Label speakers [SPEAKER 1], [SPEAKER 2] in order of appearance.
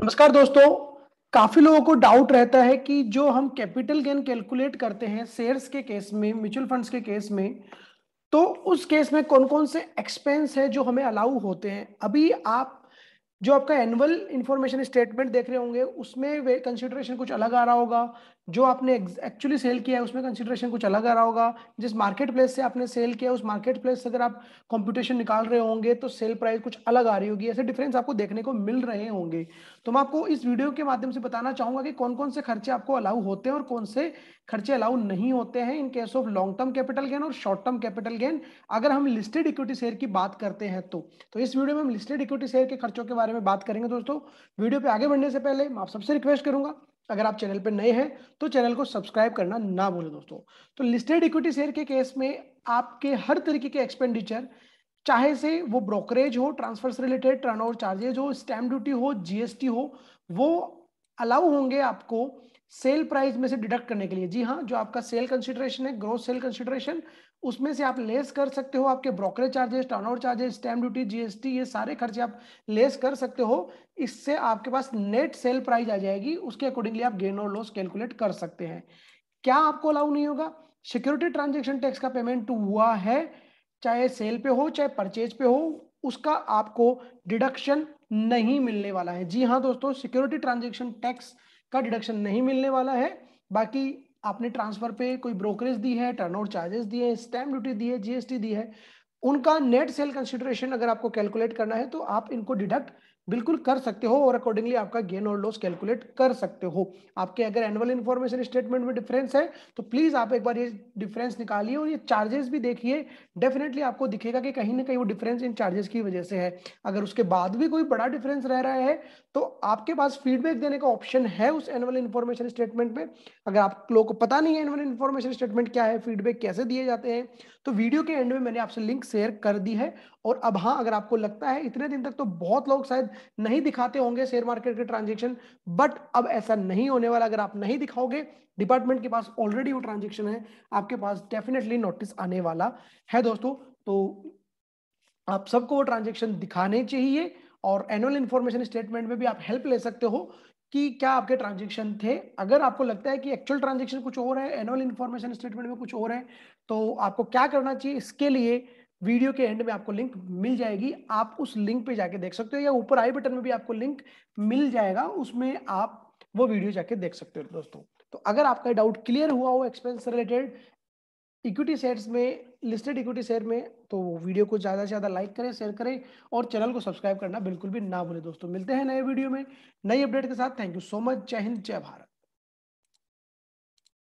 [SPEAKER 1] नमस्कार दोस्तों काफी लोगों को डाउट रहता है कि जो हम कैपिटल गेन कैलकुलेट करते हैं शेयर्स के केस में म्यूचुअल फंड्स के केस में तो उस केस में कौन कौन से एक्सपेंस है जो हमें अलाउ होते हैं अभी आप जो आपका एनुअल इंफॉर्मेशन स्टेटमेंट देख रहे होंगे उसमें कंसिडरेशन कुछ अलग आ रहा होगा जो आपने एक्चुअली सेल किया है उसमें कंसिडरेशन कुछ अलग आ रहा होगा जिस मार्केट प्लेस से आपने सेल किया है उस मार्केट प्लेस से अगर आप कॉम्पिटिशन निकाल रहे होंगे तो सेल प्राइस कुछ अलग आ रही होगी ऐसे डिफरेंस आपको देखने को मिल रहे होंगे तो मैं आपको इस वीडियो के माध्यम से बताना चाहूंगा कि कौन कौन से खर्चे आपको अलाउ होते हैं और कौन से खर्चे अलाउ नहीं होते हैं in case of long term capital gain और शॉर्ट टर्म कैपिटल गेन अगर हम लिस्टेड इक्विटी शेयर की बात करते हैं तो, तो इस वीडियो में हम लिस्टेड इक्विटी शेयर के खर्चों के बारे में बात करेंगे दोस्तों वीडियो पे आगे बढ़ने से पहले मैं आप सबसे रिक्वेस्ट करूंगा अगर आप चैनल पर नए हैं तो चैनल को सब्सक्राइब करना ना भूलें दोस्तों तो लिस्टेड इक्विटी शेयर के केस में आपके हर तरीके के एक्सपेंडिचर चाहे से वो ब्रोकरेज हो ट्रांसफर से रिलेटेड ओवर चार्जेज हो स्टैम्प ड्यूटी हो जीएसटी हो वो अलाउ होंगे आपको सेल प्राइस में से डिडक्ट करने के लिए जी हाँ जो आपका सेल कंसिडरेशन है ग्रोथ सेल कंसिडरेशन उसमें से आप लेस कर सकते हो आपके brokerage charges turnover charges stamp duty GST ये सारे खर्चे आप लेस कर सकते हो इससे आपके पास नेट सेल प्राइस आ जाएगी उसके अकॉर्डिंगली आप गेन और लॉस कैलकुलेट कर सकते हैं क्या आपको अलाउ नहीं होगा सिक्योरिटी ट्रांजेक्शन टैक्स का पेमेंट हुआ है चाहे सेल पे हो चाहे परचेज पे हो उसका आपको डिडक्शन नहीं मिलने वाला है जी हाँ दोस्तों सिक्योरिटी ट्रांजेक्शन टैक्स का डिडक्शन नहीं मिलने वाला है बाकी आपने ट्रांसफर पे कोई ब्रोकरेज दी है टर्नओवर चार्जेस दिए स्टैम्प ड्यूटी दी है जीएसटी दी है उनका नेट सेल कंसिडरेशन अगर आपको कैलकुलेट करना है तो आप इनको डिडक्ट बिल्कुल कर सकते हो और अकॉर्डिंगली आपका गेन और लॉस कैलकुलेट कर सकते हो आपके अगर एनुअल इन्फॉर्मेशन स्टेटमेंट में डिफरेंस है तो प्लीज आप एक बार ये डिफरेंस निकालिए और ये चार्जेस भी देखिए डेफिनेटली आपको दिखेगा कि कहीं ना कहीं वो डिफरेंस इन चार्जेस की वजह से है अगर उसके बाद भी कोई बड़ा डिफरेंस रह रहा है तो आपके पास फीडबैक देने का ऑप्शन है उस एनुअल इन्फॉर्मेशन स्टेटमेंट में अगर आप लोग को पता नहीं है एनुअल इन्फॉर्मेशन स्टेटमेंट क्या है फीडबैक कैसे दिए जाते हैं तो वीडियो के एंड में मैंने आपसे लिंक शेयर कर दी है और अब हाँ अगर आपको लगता है इतने दिन तक तो बहुत लोग शायद नहीं दिखाते होंगे शेयर मार्केट के ट्रांजेक्शन बट अब ऐसा नहीं होने वाला अगर आप नहीं दिखाओगे डिपार्टमेंट के पास ऑलरेडी वो ट्रांजेक्शन है आपके पास डेफिनेटली नोटिस आने वाला है दोस्तों तो आप सबको वो ट्रांजेक्शन दिखाने चाहिए और एनुअल इन्फॉर्मेशन स्टेटमेंट में भी आप हेल्प ले सकते हो कि क्या आपके ट्रांजेक्शन थे अगर आपको लगता है कि एक्चुअल ट्रांजेक्शन कुछ और है एनुअल इन्फॉर्मेशन स्टेटमेंट में कुछ और है तो आपको क्या करना चाहिए इसके लिए वीडियो के एंड में आपको लिंक मिल जाएगी आप उस लिंक पे जाके देख सकते हो या ऊपर आई बटन में भी आपको लिंक मिल जाएगा उसमें आप वो वीडियो जाके देख सकते हो दोस्तों तो अगर आपका डाउट क्लियर हुआ हो एक्सपेंस रिलेटेड इक्विटी शेयर्स में लिस्टेड इक्विटी शेयर में तो वीडियो को ज़्यादा से ज़्यादा लाइक करें शेयर करें और चैनल को सब्सक्राइब करना बिल्कुल भी ना भूलें दोस्तों मिलते हैं नए वीडियो में नई अपडेट के साथ थैंक यू सो मच जय हिंद जय भारत